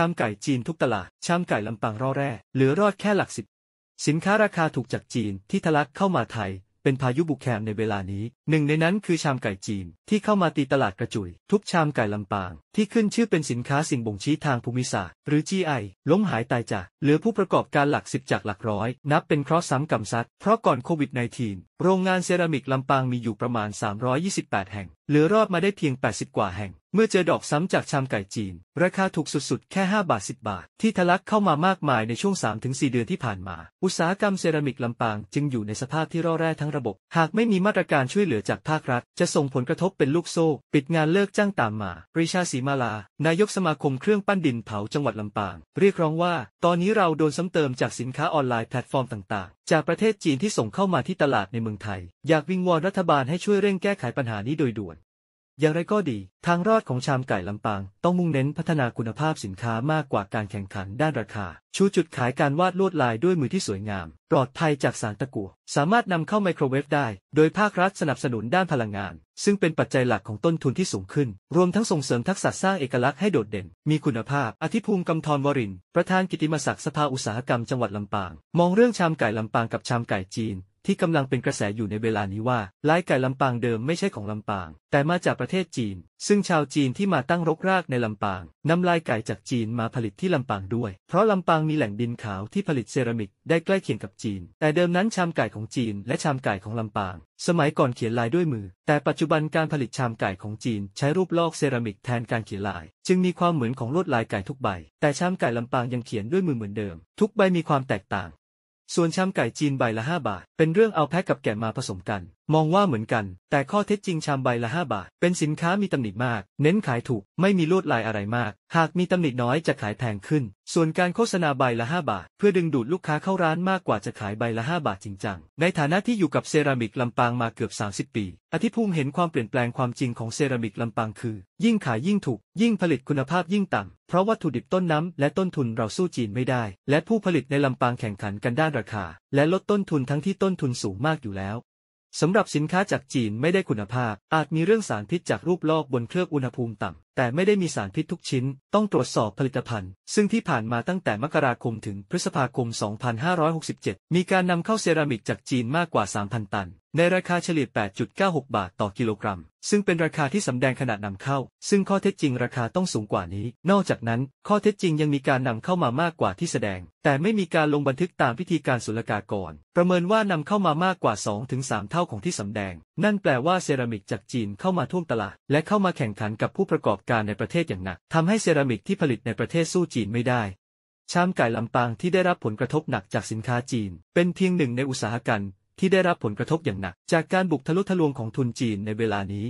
ชามไก่จีนทุกตลาดชามไก่ลำปางรอแร่ เหลือรอดแค่หลักสิบ สินค้าราคาถูกจากจีนที่ทะลักเข้ามาไทย เป็นพายุบุกแคมในเวลานี้ หนึ่งในนั้นคือชามไก่จีนที่เข้ามาตีตลาดกระจุย ทุกชามไก่ลำปาง ที่ขึ้นชื่อเป็นสินค้าสิ่งบ่งชี้ทางภูมิศาสตร์ หรือ GI ล้มหายตายจาก เหลือผู้ประกอบการหลักสิบจากหลักร้อยนับเป็นเคราะห์ซ้ำกำซัด เพราะก่อนโควิด -19 โรงงานเซรามิกลำปางมีอยู่ประมาณ 328 แห่งเหลือรอดมาได้เพียง 80 กว่าแห่ง เมื่อเจอดอกซ้ำจากชามไก่จีน ราคาถูกสุดๆ แค่ 5 บาท 10 บาท ที่ทะลักเข้ามามากมายในช่วง3-4เดือนที่ผ่านมา อุตสาหกรรมเซรามิกลำปางจึงอยู่ในสภาพที่ร่อแร่ทั้งระบบ หากไม่มีมาตรการช่วยเหลือจากภาครัฐ จะส่งผลกระทบเป็นลูกโซ่ ปิดงานเลิกจ้างตามมาปริชาสีมาลา นายกสมาคมเครื่องปั้นดินเผาจังหวัดลำปาง เรียกร้องว่า ตอนนี้เราโดนซ้ำเติมจากสินค้าออนไลน์แพลตฟอร์มต่างๆ จากประเทศจีนที่ส่งเข้ามาที่ตลาดในเมืองไทย อยากวิงวอนรัฐบาลให้ช่วยเร่งแก้ไขปัญหานี้โดยด่วนอย่างไรก็ดี ทางรอดของชามไก่ลำปางต้องมุ่งเน้นพัฒนาคุณภาพสินค้ามากกว่าการแข่งขันด้านราคา ชูจุดขายการวาดลวดลายด้วยมือที่สวยงาม ปลอดภัยจากสารตะกั่วสามารถนำเข้าไมโครเวฟได้ โดยภาครัฐสนับสนุนด้านพลังงาน ซึ่งเป็นปัจจัยหลักของต้นทุนที่สูงขึ้น รวมทั้งส่งเสริมทักษะสร้างเอกลักษณ์ให้โดดเด่น มีคุณภาพอธิภูมิกำธรวรินประธานกิติมศักดิ์สภาอุตสาหกรรมจังหวัดลำปางมองเรื่องชามไก่ลำปางกับชามไก่จีนที่กำลังเป็นกระแสอยู่ในเวลานี้ว่าลายไก่ลำปางเดิมไม่ใช่ของลำปาง แต่มาจากประเทศจีน ซึ่งชาวจีนที่มาตั้งรกรากในลำปางนำลายไก่จากจีนมาผลิตที่ลำปางด้วย เพราะลำปางมีแหล่งดินขาวที่ผลิตเซรามิกได้ใกล้เคียงกับจีน แต่เดิมนั้นชามไก่ของจีน และชามไก่ของลำปาง สมัยก่อนเขียนลายด้วยมือ แต่ปัจจุบันการผลิตชามไก่ของจีน ใช้รูปลอกเซรามิกแทนการเขียนลาย จึงมีความเหมือนของลวดลายไก่ทุกใบ แต่ชามไก่ลำปางยังเขียนด้วยมือเหมือนเดิม ทุกใบมีความแตกต่างส่วนชามไก่จีนใบละ 5 บาท เป็นเรื่องเอาแพะกับแกะมาผสมกันมองว่าเหมือนกัน แต่ข้อเท็จจริงชามใบละ5บาท เป็นสินค้ามีตำหนิมาก เน้นขายถูก ไม่มีลวดลายอะไรมาก หากมีตำหนิน้อยจะขายแพงขึ้น ส่วนการโฆษณาใบละ5บาท เพื่อดึงดูดลูกค้าเข้าร้านมากกว่าจะขายใบละ5บาทจริงจัง ในฐานะที่อยู่กับเซรามิกลำปางมาเกือบ 30 ปี อธิภูมิเห็นความเปลี่ยนแปลงความจริงของเซรามิกลำปางคือ ยิ่งขายยิ่งถูก ยิ่งผลิตคุณภาพยิ่งต่ำเพราะวัตถุดิบต้นน้ำและต้นทุนเราสู้จีนไม่ได้ และผู้ผลิตในลำปางแข่งขันกันด้านราคา และลดต้นทุนทั้งที่ต้นทุนสูงมากอยู่แล้วสำหรับสินค้าจากจีนไม่ได้คุณภาพอาจมีเรื่องสารพิษจากรูปลอกบนเครื่องอุณหภูมิต่ำแต่ไม่ได้มีสารพิษทุกชิ้น ต้องตรวจสอบผลิตภัณฑ์ ซึ่งที่ผ่านมาตั้งแต่มกราคมถึงพฤษภาคม 2567 มีการนำเข้าเซรามิกจากจีนมากกว่า 3,000 ตัน ในราคาเฉลี่ย8.96 บาทต่อกิโลกรัม ซึ่งเป็นราคาที่สำแดงขนาดนำเข้า ซึ่งข้อเท็จจริงราคาต้องสูงกว่านี้ นอกจากนั้น ข้อเท็จจริงยังมีการนำเข้ามามากกว่าที่แสดง แต่ไม่มีการลงบันทึกตามพิธีการศุลกากร ประเมินว่านำเข้ามามากกว่า2-3เท่าของที่สำแดง นั่นแปลว่าเซรามิกจากจีนเข้ามาท่วมตลาด และเข้ามาแข่งขันกับผู้ประกอบการในประเทศอย่างหนักทำให้เซรามิกที่ผลิตในประเทศสู้จีนไม่ได้ ชามไก่ลำปางที่ได้รับผลกระทบหนักจากสินค้าจีน เป็นเพียงหนึ่งในอุตสาหกรรมที่ได้รับผลกระทบอย่างหนัก จากการบุกทะลุทะลวงของทุนจีนในเวลานี้